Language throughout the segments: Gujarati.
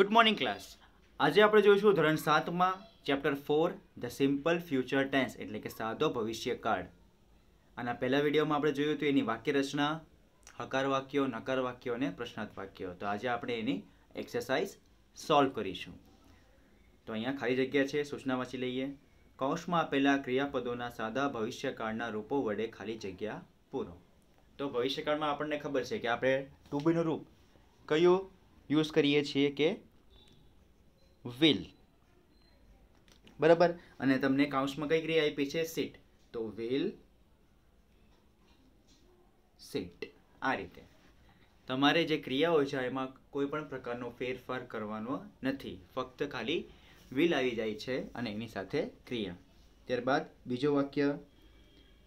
ગુડ મોર્નિંગ ક્લાસ આજે આપણે જોઈશું ધોરણ સાતમાં chapter four the simple future tense એટલે કે સાદો કાળ આના પહેલા વિડીયોમાં આપણે જોયું હતું એની વાક્ય રચના હકાર વાક્યો નકાર વાક્યો અને પ્રશ્નાર્થ વાક્યો તો આજે આપણે એની એક્સરસાઇઝ સોલ્વ કરીશું તો અહીંયા ખાલી જગ્યા છે સૂચના વાંચી લઈએ કૌશમાં આપેલા ક્રિયાપદોના સાદા ભવિષ્યકાળના રૂપો વડે ખાલી જગ્યા પૂરો તો ભવિષ્યકાળમાં આપણને ખબર છે કે આપણે ટુ રૂપ કયું યુઝ કરીએ છીએ કે વિલ બરાબર અને તમને કાઉન્સમાં કઈ ક્રિયા આપી છે સીટ તો વિલ સીટ આ રીતે તમારે જે ક્રિયા હોય છે એમાં કોઈ પણ પ્રકારનો ફેરફાર કરવાનો નથી ફક્ત ખાલી વિલ આવી જાય છે અને એની સાથે ક્રિયા ત્યારબાદ બીજો વાક્ય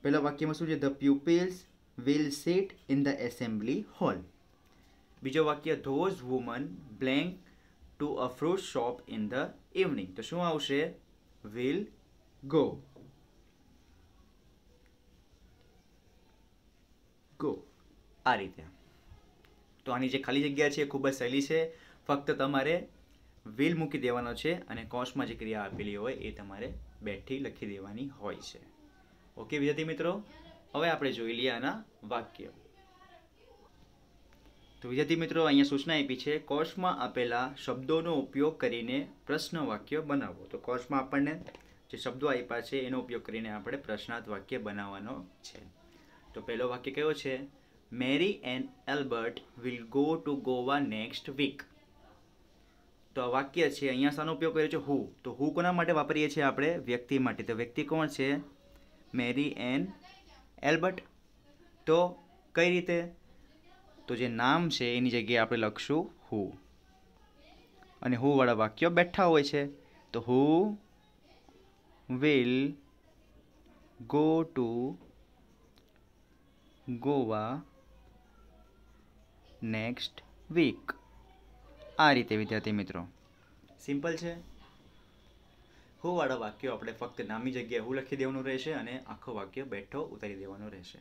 પહેલા વાક્યમાં શું છે the pupils will sit in the assembly hall બીજો વાક્ય those woman blank to a fruit shop in the evening તો શું આવશે વિલ ગો ગો આ રીતે તો આની જે ખાલી જગ્યા છે એ ખૂબ જ સહેલી છે ફક્ત તમારે વિલ મૂકી દેવાનો છે અને કોર્સમાં જે ક્રિયા આપેલી હોય એ તમારે બેઠી લખી દેવાની હોય છે ઓકે વિદ્યાર્થી મિત્રો હવે આપણે જોઈ લઈએ આના વાક્ય તો વિદ્યાર્થી મિત્રો અહીંયા સૂચના આપી છે કોર્સમાં આપેલા શબ્દોનો ઉપયોગ કરીને પ્રશ્ન વાક્ય બનાવો તો કોર્સમાં આપણને જે શબ્દો આપ્યા છે એનો ઉપયોગ કરીને આપણે પ્રશ્નાર્થ વાક્ય બનાવવાનો છે તો પહેલો વાક્ય કયો છે Mary and Albert will go to Goa next week તો આ વાક્ય છે અહીંયા શાનો ઉપયોગ કર્યો છે હુ તો હુ કોના માટે વાપરીએ છીએ આપણે વ્યક્તિ માટે તો વ્યક્તિ કોણ છે મેરી એન એલ્બર્ટ તો કઈ રીતે તો જે નામ છે એની જગ્યાએ આપણે લખશું હુ અને હુવાળા વાક્ય બેઠા હોય છે તો who will go to Goa next week આ રીતે વિદ્યાર્થી મિત્રો સિમ્પલ છે હોવાળા વાક્યો આપણે ફક્ત નામી જગ્યાએ હું લખી દેવાનું રહેશે અને આખો વાક્ય બેઠો ઉતારી દેવાનો રહેશે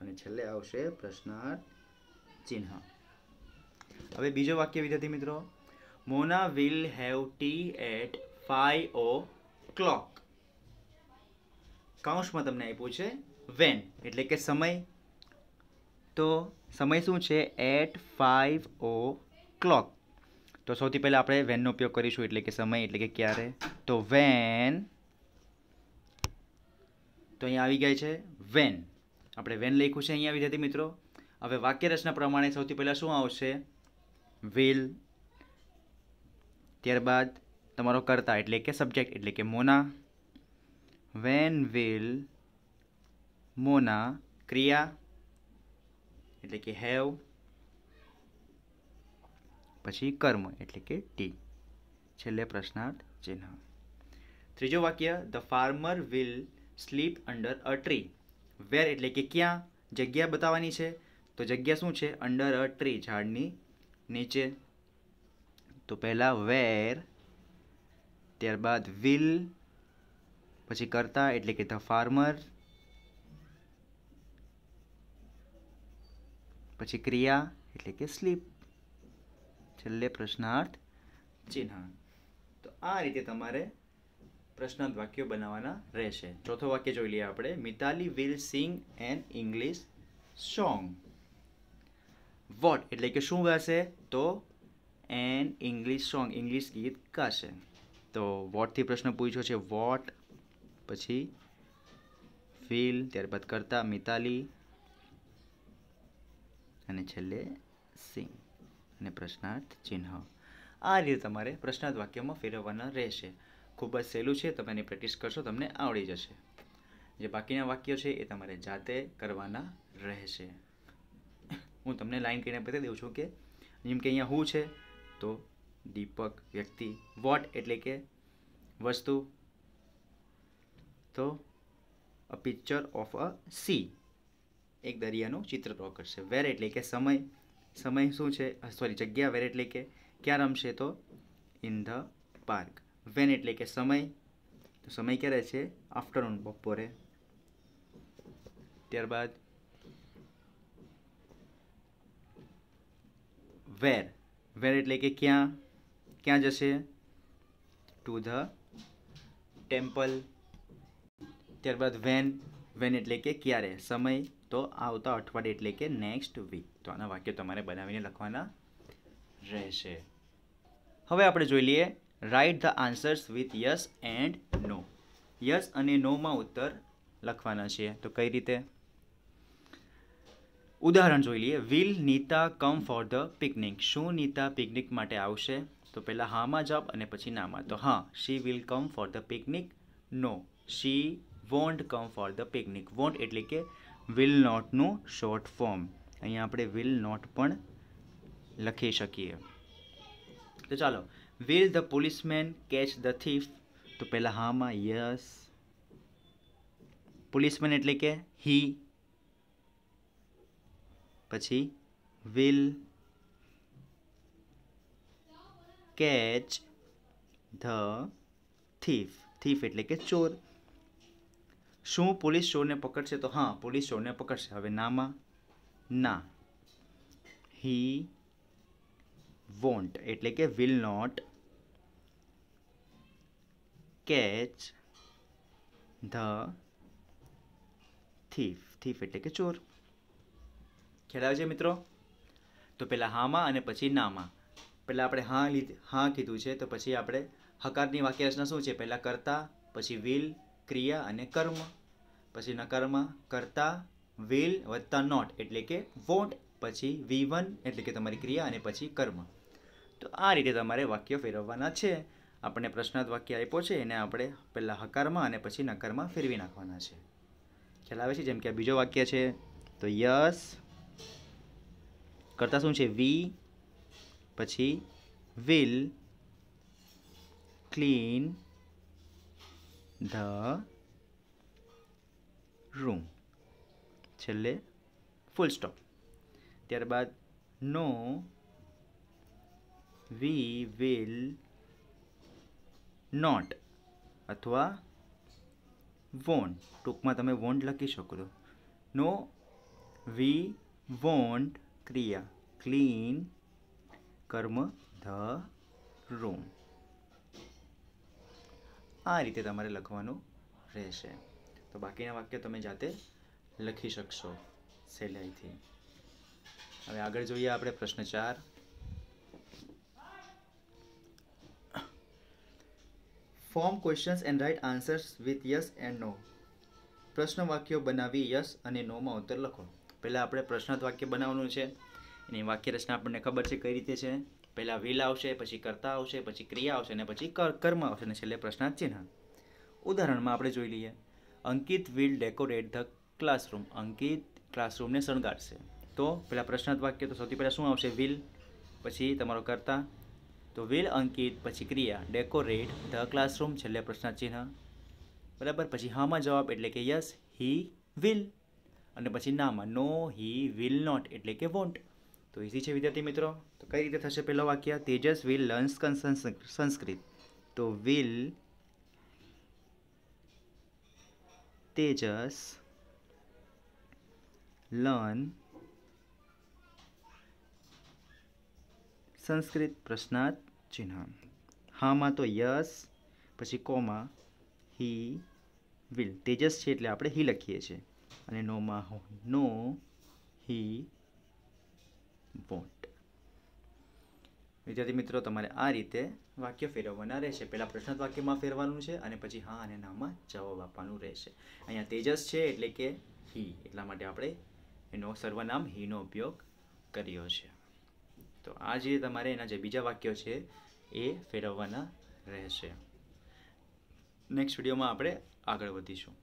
અને છેલ્લે આવશે પ્રશ્નાર્થ ચિહ્ન હવે બીજો વાક્ય વિદ્યાર્થી મિત્રો Mona will have tea at five o'clock કાઉન્સમાં તમને આપ્યું છે વેન એટલે કે સમય તો સમય શું છે એટ ફાઈવ ઓ ક્લોક તો સૌથી પહેલાં આપણે વેનનો ઉપયોગ કરીશું એટલે કે સમય એટલે કે ક્યારે તો વેન તો અહીંયા આવી ગઈ છે વેન આપણે વેન લખ્યું છે અહીંયા વિદ્યાર્થી મિત્રો હવે વાક્ય રચના પ્રમાણે સૌથી પહેલાં શું આવશે વિલ ત્યારબાદ તમારો કરતા એટલે કે સબ્જેક્ટ એટલે કે મોના વેન વિલ મોના ક્રિયા એટલે કે હેવ પછી કર્મ એટલે કે ટી છેલ્લે પ્રશ્નાર્થ ચિહ્ન ત્રીજો વાક્ય the farmer will sleep under a tree where એટલે કે ક્યાં જગ્યા બતાવવાની છે તો જગ્યા શું છે અંડર અ ટ્રી ઝાડની નીચે તો પહેલાં વેર ત્યારબાદ વિલ પછી કરતા એટલે કે ધ ફાર્મર પછી ક્રિયા એટલે કે સ્લીપ છેલ્લે પ્રશ્નાર્થ ચિહ્ન તો આ રીતે તમારે પ્રશ્નાર્થ વાક્યો બનાવવાના રહેશે ચોથો વાક્ય જોઈ લઈએ આપણે Mitali will sing an English song what એટલે કે શું ગાશે તો એન ઇંગ્લિશ સોંગ ઇંગ્લિશ ગીત ગાશે તો વોટથી પ્રશ્ન પૂછ્યો છે વોટ પછી ફીલ ત્યારબાદ કરતા મિતાલી અને છેલ્લે સિંગ અને પ્રશ્નાર્થ ચિહ્ન આ રીતે તમારે પ્રશ્નાર્થ વાક્યમાં ફેરવવાના રહેશે ખૂબ જ સહેલું છે તમે એની પ્રેક્ટિસ કરશો તમને આવડી જશે જે બાકીના વાક્યો છે એ તમારે જાતે કરવાના રહેશે હું તમને લાઈન કરીને બતાવી દઉં છું કે જેમ કે અહીંયા હું છે તો દીપક વ્યક્તિ વોટ એટલે કે વસ્તુ તો a picture of a sea એક દરિયાનું ચિત્ર ડ્રો કરશે વેર એટલે કે સમય સમય શું છે સોરી જગ્યા વેર એટલે કે ક્યાં રમશે તો ઇન ધ પાર્ક વેન એટલે કે સમય તો સમય ક્યારે છે આફ્ટરનૂન બપોરે ત્યારબાદ વેર વેર એટલે કે ક્યાં ક્યાં જશે ટુ ધ ટેમ્પલ ત્યારબાદ વેન વેન એટલે કે ક્યારે સમય તો આવતા અઠવાડિયે એટલે કે નેક્સ્ટ વીક તો આના વાક્ય તમારે બનાવીને લખવાના રહેશે હવે આપણે જોઈ લઈએ write the answers with yes and no yes અને નોમાં ઉત્તર લખવાના છીએ તો કઈ રીતે ઉદાહરણ જોઈ લઈએ will Nita come for the picnic શું નીતા પિકનિક માટે આવશે તો પહેલાં હામાં જવાબ અને પછી નામાં તો હા she will come for the picnic no she won't come for the picnic won't એટલે કે વિલ નોટનું શોર્ટ ફોર્મ અહીંયા આપણે વિલ નોટ પણ લખી શકીએ તો ચાલો will the policeman catch the thief તો પહેલાં હામાં યસ પોલીસમેન એટલે કે હી પછી will catch the thief thief એટલે કે ચોર શું પોલીસ ચોરને પકડશે તો હા પોલીસ ચોરને પકડશે હવે નામાં ના હી વોન્ટ એટલે કે will not catch the thief thief એટલે કે ચોર ખ્યાલ આવે છે મિત્રો તો પહેલાં હામાં અને પછી નામાં પહેલાં આપણે હા લીધ હા કીધું છે તો પછી આપણે હકારની વાક્યરચના શું છે પહેલાં કરતા પછી વિલ ક્રિયા અને કર્મ પછી નકર્મ કરતા વિલ વત્તા નોટ એટલે કે વોટ પછી વી વન એટલે કે તમારી ક્રિયા અને પછી કર્મ તો આ રીતે તમારે વાક્ય ફેરવવાના છે આપણને પ્રશ્નાર્થ વાક્ય આપ્યો છે એને આપણે પહેલાં હકારમાં અને પછી નકારમાં ફેરવી નાખવાના છે ખ્યાલ આવે છે જેમ કે આ બીજો વાક્ય છે તો યસ કરતા શું છે વી પછી વિલ ક્લીન ધ રૂમ છેલ્લે ફૂલ સ્ટોપ ત્યારબાદ નો વી વિલ નોટ અથવા વોન્ટ ટૂંકમાં તમે વોન્ટ લખી શકો છો નો વી વોન્ટ ક્રિયા ક્લીન કર્મ ધ રૂમ આ રીતે તમારે લખવાનું રહેશે તો બાકીના વાક્ય તમે જાતે લખી શકશો સહેલાઈથી હવે આગળ જોઈએ આપણે પ્રશ્ન ચાર form questions and write answers with yes and no પ્રશ્ન વાક્યો બનાવી યસ અને નોમાં ઉત્તર લખો પહેલાં આપણે પ્રશ્નાર્થ વાક્ય બનાવવાનું છે એની વાક્ય રચના આપણને ખબર છે કઈ રીતે છે પહેલાં વિલ આવશે પછી કર્તા આવશે પછી ક્રિયા આવશે અને પછી કર્મ આવશે અને છેલ્લે પ્રશ્નાર્થ ચિહ્ન ઉદાહરણમાં આપણે જોઈ લઈએ Ankit will decorate the classroom Ankit ક્લાસરૂમને શણગારશે તો પહેલાં પ્રશ્નાર્થ વાક્ય તો સૌથી પહેલાં શું આવશે વિલ પછી તમારો કરતા તો વિલ અંકિત પછી ક્રિયા ડેકોરેટ ધ ક્લાસરૂમ છેલ્લે પ્રશ્નાર્થ ચિહ્ન બરાબર પછી હામાં જવાબ એટલે કે યસ હી વિલ અને પછી નામાં નો હી વિલ નોટ એટલે કે વોન્ટ તો ઇઝી છે વિદ્યાર્થી મિત્રો તો કઈ રીતે થશે પહેલો વાક્ય તેજસ વિલ લર્ન સંસ્કૃત તો વિલ તેજસ લર્ન સંસ્કૃત પ્રશ્નાર્થ ચિહ્ન હામાં તો યસ પછી કોમા હી વિલ તેજસ છે એટલે આપણે હી લખીએ છીએ અને નોમાં નો હી વોન્ટ વિદ્યાર્થી મિત્રો તમારે આ રીતે વાક્ય ફેરવવાના રહેશે પહેલાં પ્રશ્ન વાક્યમાં ફેરવાનું છે અને પછી હા અને નામાં જવાબ આપવાનું રહેશે અહીંયા તેજસ છે એટલે કે હી એટલા માટે આપણે એનો સર્વનામ હીનો ઉપયોગ કર્યો છે તો આ જે તમારે એના જે બીજા વાક્યો છે એ ફેરવવાના રહેશે નેક્સ્ટ વિડીયોમાં આપણે આગળ વધીશું